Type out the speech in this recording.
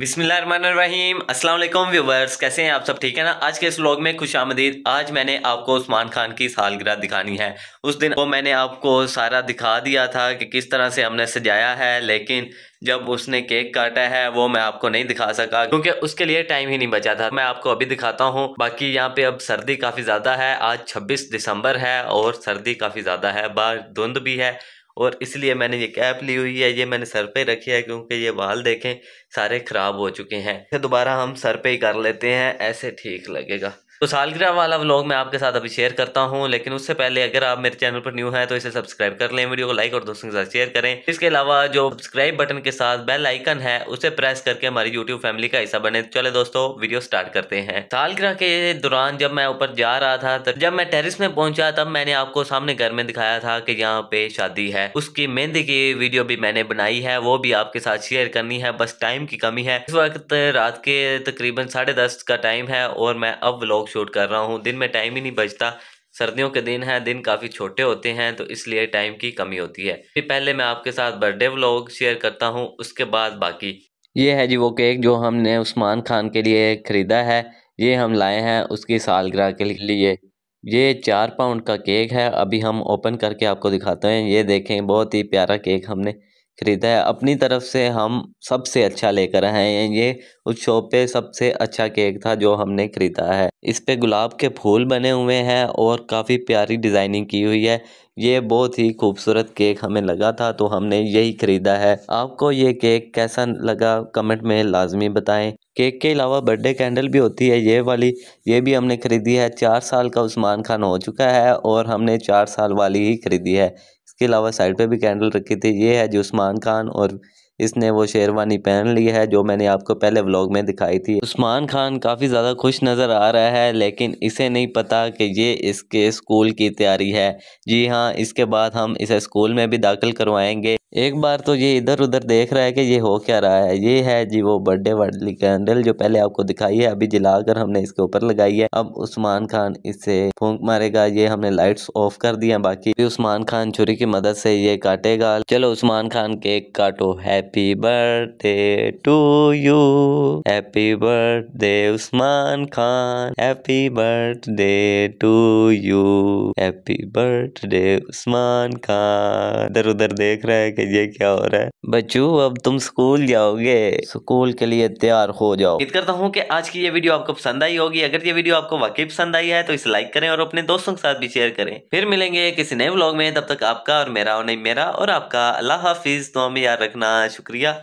बिसमीम असलम व्यूवर्स कैसे हैं आप सब ठीक है ना आज के इस व्लॉग में खुश आमदीद आज मैंने आपको उस्मान खान की सालगिरह दिखानी है उस दिन वो मैंने आपको सारा दिखा दिया था कि किस तरह से हमने सजाया है लेकिन जब उसने केक काटा है वो मैं आपको नहीं दिखा सका क्योंकि उसके लिए टाइम ही नहीं बचा था मैं आपको अभी दिखाता हूँ बाकी यहाँ पे अब सर्दी काफ़ी ज़्यादा है आज छब्बीस दिसंबर है और सर्दी काफ़ी ज़्यादा है बाहर धुंध भी है और इसलिए मैंने ये कैप ली हुई है ये मैंने सर पे रखी है क्योंकि ये बाल देखें सारे ख़राब हो चुके हैं दोबारा हम सर पे ही कर लेते हैं ऐसे ठीक लगेगा तो सालगिरह वाला व्लॉग मैं आपके साथ अभी शेयर करता हूँ लेकिन उससे पहले अगर आप मेरे चैनल पर न्यू है तो इसे सब्सक्राइब कर लें वीडियो को लाइक और दोस्तों के साथ शेयर करें इसके अलावा जो सब्सक्राइब बटन के साथ बेल आइकन है उसे प्रेस करके हमारी यूट्यूब फैमिली का हिस्सा बने चले दोस्तों वीडियो स्टार्ट करते हैं सालगिरह के दौरान जब मैं ऊपर जा रहा था जब मैं टेरिस में पहुंचा तब मैंने आपको सामने घर में दिखाया था कि यहाँ पे शादी है उसकी मेहंदी की वीडियो भी मैंने बनाई है वो भी आपके साथ शेयर करनी है बस टाइम की कमी है इस वक्त रात के तकरीबन साढ़े का टाइम है और मैं अब व्लॉग शूट कर रहा हूँ दिन में टाइम ही नहीं बचता सर्दियों के दिन हैं दिन काफ़ी छोटे होते हैं तो इसलिए टाइम की कमी होती है फिर पहले मैं आपके साथ बर्थडे व्लॉग शेयर करता हूँ उसके बाद बाकी ये है जी वो केक जो हमने उस्मान खान के लिए ख़रीदा है ये हम लाए हैं उसकी सालगिरह के लिए ये चार पाउंड का केक है अभी हम ओपन करके आपको दिखाते हैं ये देखें बहुत ही प्यारा केक हमने खरीदा है अपनी तरफ से हम सबसे अच्छा लेकर आए हैं ये उस शॉप पे सबसे अच्छा केक था जो हमने खरीदा है इस पे गुलाब के फूल बने हुए हैं और काफ़ी प्यारी डिज़ाइनिंग की हुई है ये बहुत ही खूबसूरत केक हमें लगा था तो हमने यही ख़रीदा है आपको ये केक कैसा लगा कमेंट में लाजमी बताएं केक के अलावा बर्थडे कैंडल भी होती है ये वाली ये भी हमने ख़रीदी है चार साल का उस्मान खान हो चुका है और हमने चार साल वाली ही ख़रीदी है इसके अलावा साइड पे भी कैंडल रखी थी ये है जी उस्मान खान और इसने वो शेरवानी पहन ली है जो मैंने आपको पहले व्लॉग में दिखाई थी उस्मान खान काफ़ी ज़्यादा खुश नज़र आ रहा है लेकिन इसे नहीं पता कि ये इसके स्कूल की तैयारी है जी हाँ इसके बाद हम इसे स्कूल में भी दाखिल करवाएंगे एक बार तो ये इधर उधर देख रहा है कि ये हो क्या रहा है ये है जी वो बर्थडे वाली कैंडल जो पहले आपको दिखाई है अभी जलाकर हमने इसके ऊपर लगाई है अब उस्मान खान इसे फूंक मारेगा ये हमने लाइट्स ऑफ कर दिया बाकी उस्मान खान छुरी की मदद से ये काटेगा चलो उस्मान खान केक काटो happy happy birthday to you happy birthday Usman Khan happy birthday to you happy birthday Usman Khan इधर उधर देख रहा है कि ये क्या हो रहा है बच्चू अब तुम स्कूल जाओगे स्कूल के लिए तैयार हो जाओ इत करता हूँ कि आज की ये वीडियो आपको पसंद आई होगी अगर ये वीडियो आपको वाकई पसंद आई है तो इसे लाइक करें और अपने दोस्तों के साथ भी शेयर करें फिर मिलेंगे किसी नए ब्लॉग में तब तक आपका और मेरा और नहीं मेरा और आपका अल्लाह हाफिज तो हमें याद रखना शुक्रिया